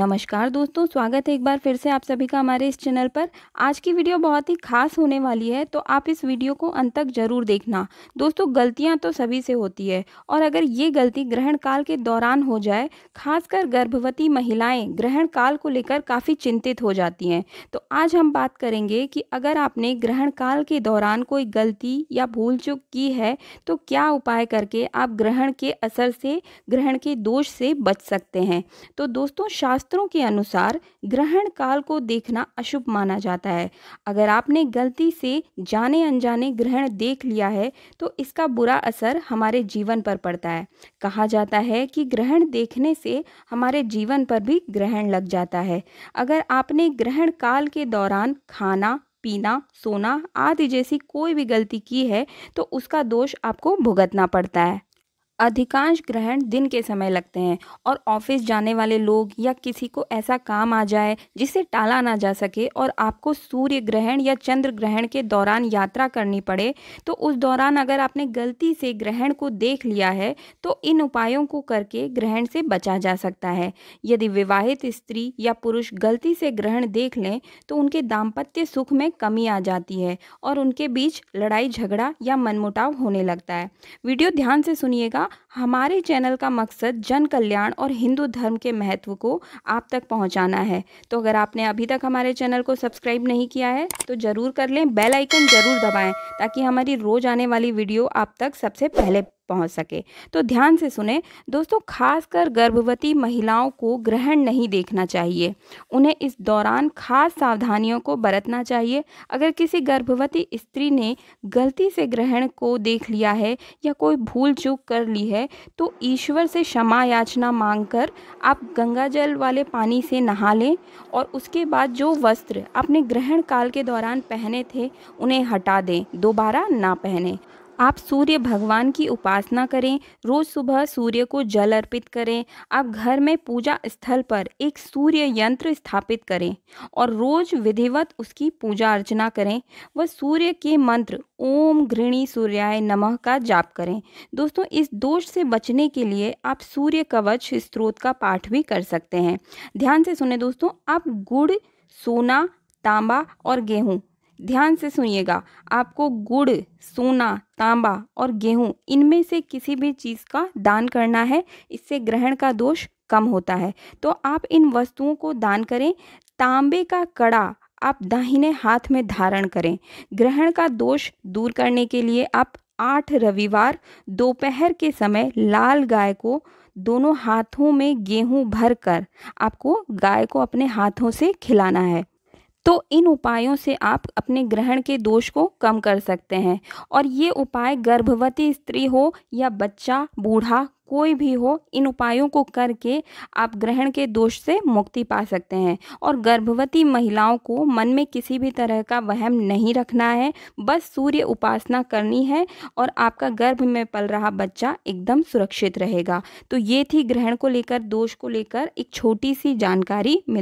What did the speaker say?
नमस्कार दोस्तों स्वागत है एक बार फिर से आप सभी का हमारे इस चैनल पर आज की वीडियो बहुत ही खास होने वाली है तो आप इस वीडियो को अंत तक जरूर देखना दोस्तों गलतियां तो सभी से होती है और अगर ये गलती ग्रहण काल के दौरान हो जाए खासकर गर्भवती महिलाएं ग्रहण काल को लेकर काफ़ी चिंतित हो जाती हैं तो आज हम बात करेंगे कि अगर आपने ग्रहण काल के दौरान कोई गलती या भूल चूक की है तो क्या उपाय करके आप ग्रहण के असर से ग्रहण के दोष से बच सकते हैं तो दोस्तों शास्त्र शास्त्रों के अनुसार ग्रहण काल को देखना अशुभ माना जाता है अगर आपने गलती से जाने अनजाने ग्रहण देख लिया है तो इसका बुरा असर हमारे जीवन पर पड़ता है कहा जाता है कि ग्रहण देखने से हमारे जीवन पर भी ग्रहण लग जाता है अगर आपने ग्रहण काल के दौरान खाना पीना सोना आदि जैसी कोई भी गलती की है तो उसका दोष आपको भुगतना पड़ता है अधिकांश ग्रहण दिन के समय लगते हैं और ऑफिस जाने वाले लोग या किसी को ऐसा काम आ जाए जिसे टाला ना जा सके और आपको सूर्य ग्रहण या चंद्र ग्रहण के दौरान यात्रा करनी पड़े तो उस दौरान अगर आपने गलती से ग्रहण को देख लिया है तो इन उपायों को करके ग्रहण से बचा जा सकता है यदि विवाहित स्त्री या पुरुष गलती से ग्रहण देख लें तो उनके दाम्पत्य सुख में कमी आ जाती है और उनके बीच लड़ाई झगड़ा या मनमुटाव होने लगता है वीडियो ध्यान से सुनिएगा हमारे चैनल का मकसद जन कल्याण और हिंदू धर्म के महत्व को आप तक पहुंचाना है तो अगर आपने अभी तक हमारे चैनल को सब्सक्राइब नहीं किया है तो ज़रूर कर लें बेल आइकन ज़रूर दबाएं ताकि हमारी रोज़ आने वाली वीडियो आप तक सबसे पहले पहुंच सके तो ध्यान से सुने दोस्तों खासकर गर्भवती महिलाओं को ग्रहण नहीं देखना चाहिए उन्हें इस दौरान खास सावधानियों को बरतना चाहिए अगर किसी गर्भवती स्त्री ने गलती से ग्रहण को देख लिया है या कोई भूल चूक कर ली है तो ईश्वर से क्षमा याचना मांगकर आप गंगा जल वाले पानी से नहा लें और उसके बाद जो वस्त्र अपने ग्रहण काल के दौरान पहने थे उन्हें हटा दें दोबारा ना पहने आप सूर्य भगवान की उपासना करें रोज़ सुबह सूर्य को जल अर्पित करें आप घर में पूजा स्थल पर एक सूर्य यंत्र स्थापित करें और रोज़ विधिवत उसकी पूजा अर्चना करें व सूर्य के मंत्र ओम घृणी सूर्याय नमः का जाप करें दोस्तों इस दोष से बचने के लिए आप सूर्य कवच स्त्रोत का पाठ भी कर सकते हैं ध्यान से सुने दोस्तों आप गुड़ सोना तांबा और गेहूँ ध्यान से सुनिएगा आपको गुड़ सोना तांबा और गेहूं इनमें से किसी भी चीज़ का दान करना है इससे ग्रहण का दोष कम होता है तो आप इन वस्तुओं को दान करें तांबे का कड़ा आप दाहिने हाथ में धारण करें ग्रहण का दोष दूर करने के लिए आप आठ रविवार दोपहर के समय लाल गाय को दोनों हाथों में गेहूं भर कर आपको गाय को अपने हाथों से खिलाना है तो इन उपायों से आप अपने ग्रहण के दोष को कम कर सकते हैं और ये उपाय गर्भवती स्त्री हो या बच्चा बूढ़ा कोई भी हो इन उपायों को करके आप ग्रहण के दोष से मुक्ति पा सकते हैं और गर्भवती महिलाओं को मन में किसी भी तरह का वहम नहीं रखना है बस सूर्य उपासना करनी है और आपका गर्भ में पल रहा बच्चा एकदम सुरक्षित रहेगा तो ये थी ग्रहण को लेकर दोष को लेकर एक छोटी सी जानकारी मिल